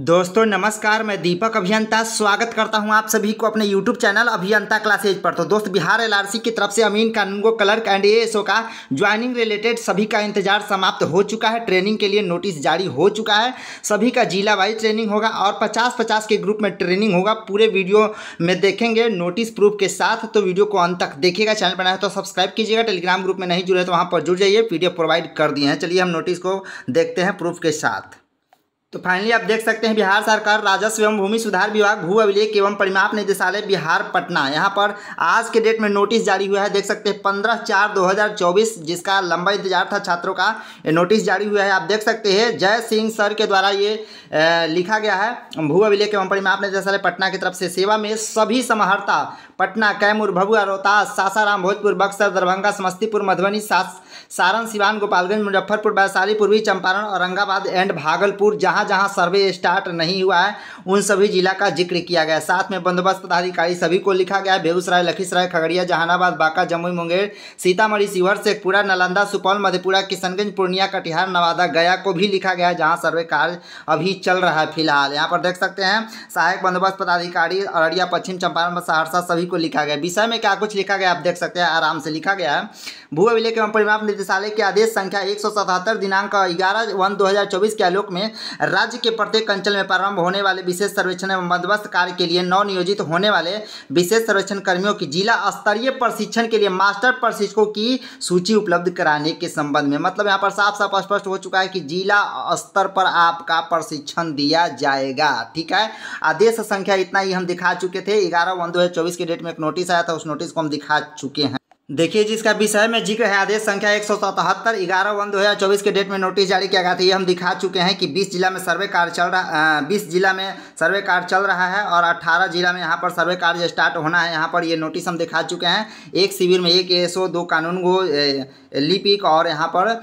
दोस्तों नमस्कार मैं दीपक अभियंता स्वागत करता हूं आप सभी को अपने YouTube channel Abhiyanta class edge पर तो दोस्त बिहार एलआरसी की तरफ से अमीन कानून को क्लर्क एंड एएसओ का ज्वाइनिंग रिलेटेड सभी का इंतजार समाप्त हो चुका है ट्रेनिंग के लिए नोटिस जारी हो चुका है सभी का जिला वाइज ट्रेनिंग होगा और पचास पचास के ग्रुप में ट्रेनिंग होगा पूरे वीडियो में देखेंगे नोटिस प्रूफ के साथ तो वीडियो को अंत तक देखिएगा चैनल बनाए तो सब्सक्राइब कीजिएगा टेलीग्राम ग्रुप में नहीं जुड़े तो वहाँ पर जुड़ जाइए पी प्रोवाइड कर दिए हैं चलिए हम नोटिस को देखते हैं प्रूफ के साथ तो फाइनली आप देख सकते हैं बिहार सरकार राजस्व एवं भूमि सुधार विभाग भू अभिलेख एवं परिमाप निदेशालय बिहार पटना यहाँ पर आज के डेट में नोटिस जारी हुआ है देख सकते हैं पंद्रह चार 2024 जिसका लंबा इंतजार था छात्रों का नोटिस जारी हुआ है आप देख सकते हैं जय सिंह सर के द्वारा ये लिखा गया है भू अभिलेख एवं परिमाप निदेशालय पटना की तरफ से सेवा में सभी समाहर्ता पटना कैमूर भभुआ रोहतास सासाराम भोजपुर बक्सर दरभंगा समस्तीपुर मधुबनी सास सारण सिवान गोपालगंज मुजफ्फरपुर वैशाली पूर्वी चंपारण औरंगाबाद एंड भागलपुर जहाँ जहाँ सर्वे स्टार्ट नहीं हुआ है उन सभी जिला का जिक्र किया गया साथ में बंदोबस्त पदाधिकारी सभी को लिखा गया है बेगूसराय लखीसराय खगड़िया जहानाबाद बांका जमुई मुंगेर सीतामढ़ी शिवहर शेखपुरा नालंदा सुपौल मधेपुरा किशनगंज पूर्णिया कटिहार नवादा गया को भी लिखा गया है जहाँ सर्वे कार्य अभी चल रहा है फिलहाल यहाँ पर देख सकते हैं सहायक बंदोबस्त पदाधिकारी अररिया पश्चिम चंपारण सहरसा सभी को लिखा गया विषय में क्या कुछ लिखा गया आप देख सकते हैं आराम से लिखा गया है भू अभिलेख एवं परिमाप चुनाव निदेशालय के आदेश संख्या एक दिनांक ग्यारह वन दो के आलोक में राज्य के प्रत्येक अंचल में प्रारंभ होने वाले विशेष सर्वेक्षण एवं बंदोबस्त कार्य के लिए नव नियोजित होने वाले विशेष सर्वेक्षण कर्मियों की जिला स्तरीय प्रशिक्षण के लिए मास्टर प्रशिक्षकों की सूची उपलब्ध कराने के संबंध में मतलब यहाँ पर साफ साफ स्पष्ट हो चुका है कि जिला स्तर पर आपका प्रशिक्षण दिया जाएगा ठीक है आदेश संख्या इतना ही हम दिखा चुके थे ग्यारह वन दो के डेट में एक नोटिस आया था उस नोटिस को हम दिखा चुके हैं देखिए जी इसका विषय में जिक्र है आदेश संख्या एक सौ सतहत्तर ग्यारह वन दो हज़ार चौबीस के डेट में नोटिस जारी किया गया था ये हम दिखा चुके हैं कि बीस जिला में सर्वे कार्य चल रहा बीस जिला में सर्वे कार्य चल रहा है और अट्ठारह जिला में यहाँ पर सर्वे कार्य स्टार्ट होना है यहाँ पर ये नोटिस हम दिखा चुके हैं एक शिविर में एक एस दो कानून गो लिपिक और यहाँ पर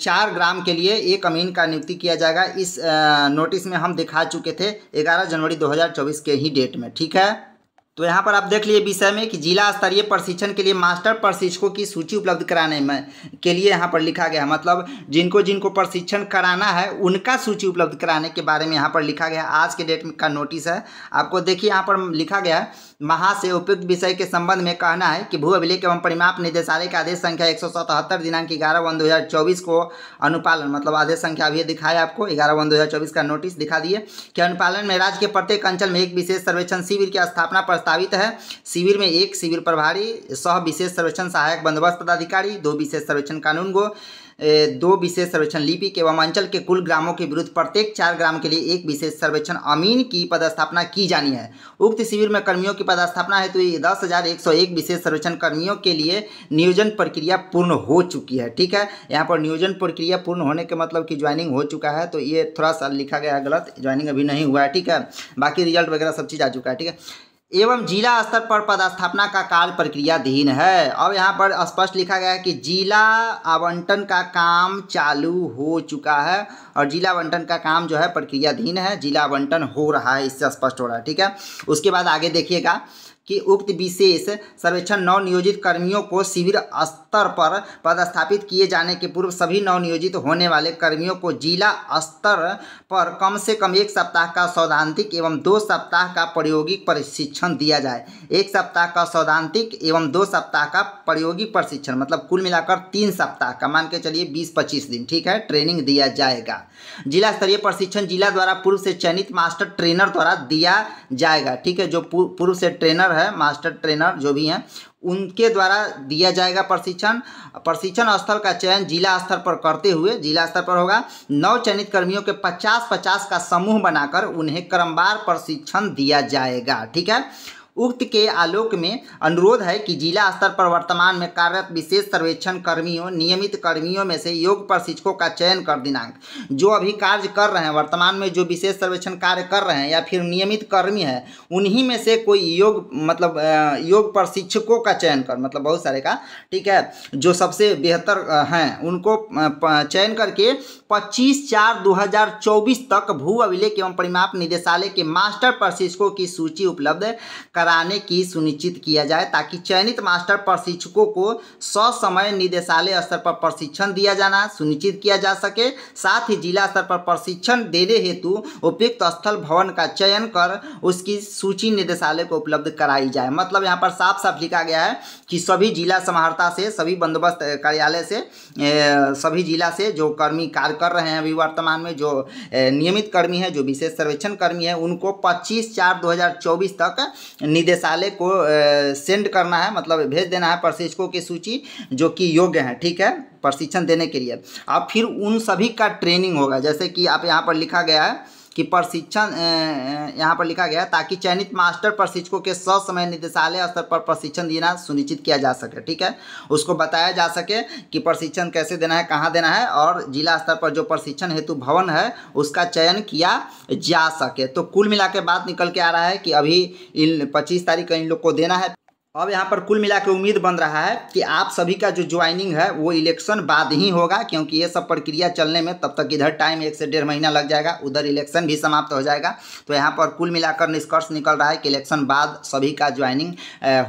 चार ग्राम के लिए एक अमीन का नियुक्ति किया जाएगा इस नोटिस में हम दिखा चुके थे ग्यारह जनवरी दो के ही डेट में ठीक है तो यहाँ पर आप देख लिए विषय में कि जिला स्तरीय प्रशिक्षण के लिए मास्टर प्रशिक्षकों की सूची उपलब्ध कराने में के लिए यहाँ पर लिखा गया मतलब जिनको जिनको प्रशिक्षण कराना है उनका सूची उपलब्ध कराने के बारे में यहाँ पर लिखा गया आज के डेट का नोटिस है आपको देखिए यहाँ पर लिखा गया है महा से उपयुक्त विषय के संबंध में कहना है कि भू अभिलेख एवं परिमाप निदेशालय का आदेश संख्या एक दिनांक ग्यारह वन दो को अनुपालन मतलब आदेश संख्या अभी दिखाया आपको ग्यारह वन दो का नोटिस दिखा दिए कि अनुपालन में राज्य के प्रत्येक अंचल में एक विशेष सर्वेक्षण शिविर की स्थापना पर प्रस्तावित है शिविर में एक शिविर प्रभारी सह विशेष सर्वेक्षण सहायक बंदोबस्त पदाधिकारी दो विशेष सर्वेक्षण कानून को दो विशेष सर्वेक्षण लिपि के अंचल के कुल ग्रामों के विरुद्ध प्रत्येक चार ग्राम के लिए एक विशेष सर्वेक्षण अमीन की पदस्थापना की जानी है उक्त शिविर में कर्मियों की पदस्थापना है तो ये दस हज़ार एक सौ एक विशेष सर्वेक्षण कर्मियों के लिए नियोजन प्रक्रिया पूर्ण हो चुकी है ठीक है यहाँ पर नियोजन प्रक्रिया पूर्ण होने के मतलब कि ज्वाइनिंग हो चुका है तो ये थोड़ा सा लिखा गया गलत ज्वाइनिंग अभी नहीं हुआ है ठीक है बाकी रिजल्ट वगैरह सब चीज़ आ चुका है ठीक है एवं जिला स्तर पर पदस्थापना का कार्य प्रक्रियाधीन है अब यहाँ पर स्पष्ट लिखा गया है कि जिला आवंटन का काम चालू हो चुका है और जिला आवंटन का काम जो है प्रक्रियाधीन है जिला आवंटन हो रहा है इससे स्पष्ट हो रहा है ठीक है उसके बाद आगे देखिएगा कि उक्त विशेष सर्वेक्षण नव नियोजित कर्मियों को शिविर स्तर पर पदस्थापित किए जाने के पूर्व सभी नवनियोजित होने वाले कर्मियों को जिला स्तर पर कम से कम एक सप्ताह का सैद्धांतिक एवं दो सप्ताह का प्रायोगिक प्रशिक्षण दिया जाए एक सप्ताह का सैद्धांतिक एवं दो सप्ताह का प्रायोगिक प्रशिक्षण मतलब कुल मिलाकर तीन सप्ताह का मान के चलिए बीस पच्चीस दिन ठीक है ट्रेनिंग दिया जाएगा जिला स्तरीय प्रशिक्षण जिला द्वारा पूर्व से चयनित मास्टर ट्रेनर द्वारा दिया जाएगा ठीक है जो पूर्व से ट्रेनर है मास्टर ट्रेनर जो भी हैं उनके द्वारा दिया जाएगा प्रशिक्षण प्रशिक्षण स्थल का चयन जिला स्तर पर करते हुए जिला स्तर पर होगा नौ चयनित कर्मियों के 50 50 का समूह बनाकर उन्हें क्रमवार प्रशिक्षण दिया जाएगा ठीक है उक्त के आलोक में अनुरोध है कि जिला स्तर पर वर्तमान में कार्यरत विशेष सर्वेक्षण कर्मियों नियमित कर्मियों में से योग प्रशिक्षकों का चयन कर दिनांक जो अभी कार्य कर रहे हैं वर्तमान में जो विशेष सर्वेक्षण कार्य कर रहे हैं या फिर नियमित कर्मी है उन्हीं में से कोई योग मतलब योग प्रशिक्षकों का चयन कर मतलब बहुत सारे का ठीक है जो सबसे बेहतर हैं उनको चयन करके पच्चीस चार दो तक भू अभिलेख एवं परिमाप निदेशालय के मास्टर प्रशिक्षकों की सूची उपलब्ध कर कराने की सुनिश्चित किया जाए ताकि चयनित मास्टर प्रशिक्षकों को ससमय निदेशालय स्तर पर प्रशिक्षण दिया जाना सुनिश्चित किया जा सके साथ ही जिला स्तर पर प्रशिक्षण देने हेतु उपयुक्त स्थल भवन का चयन कर उसकी सूची निदेशालय को उपलब्ध कराई जाए मतलब यहाँ पर साफ साफ लिखा गया है कि सभी जिला समाहर्ता से सभी बंदोबस्त कार्यालय से ए, सभी जिला से जो कर्मी कार्य कर रहे हैं अभी वर्तमान में जो नियमित कर्मी है जो विशेष सर्वेक्षण कर्मी है उनको पच्चीस चार दो तक निदेशालय को सेंड करना है मतलब भेज देना है प्रशिक्षकों की सूची जो कि योग्य हैं ठीक है प्रशिक्षण देने के लिए अब फिर उन सभी का ट्रेनिंग होगा जैसे कि आप यहाँ पर लिखा गया है कि प्रशिक्षण यहाँ पर लिखा गया ताकि चयनित मास्टर प्रशिक्षकों के ससमय निदेशालय स्तर पर प्रशिक्षण देना सुनिश्चित किया जा सके ठीक है उसको बताया जा सके कि प्रशिक्षण कैसे देना है कहाँ देना है और जिला स्तर पर जो प्रशिक्षण हेतु भवन है उसका चयन किया जा सके तो कुल मिला बात निकल के आ रहा है कि अभी इन पच्चीस तारीख का इन लोग को देना है तो अब यहाँ पर कुल मिला के उम्मीद बन रहा है कि आप सभी का जो ज्वाइनिंग है वो इलेक्शन बाद ही होगा क्योंकि ये सब प्रक्रिया चलने में तब तक इधर टाइम एक से डेढ़ महीना लग जाएगा उधर इलेक्शन भी समाप्त हो जाएगा तो यहाँ पर कुल मिलाकर निष्कर्ष निकल रहा है कि इलेक्शन बाद सभी का ज्वाइनिंग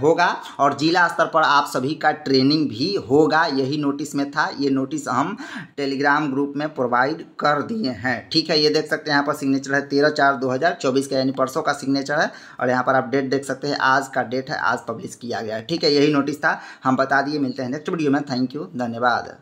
होगा और जिला स्तर पर आप सभी का ट्रेनिंग भी होगा यही नोटिस में था ये नोटिस हम टेलीग्राम ग्रुप में प्रोवाइड कर दिए हैं ठीक है ये देख सकते हैं यहाँ पर सिग्नेचर है तेरह चार दो का यानी परसों का सिग्नेचर है और यहाँ पर आप डेट देख सकते हैं आज का डेट है आज पब्लिश किया गया ठीक है यही नोटिस था हम बता दिए मिलते हैं नेक्स्ट वीडियो में थैंक यू धन्यवाद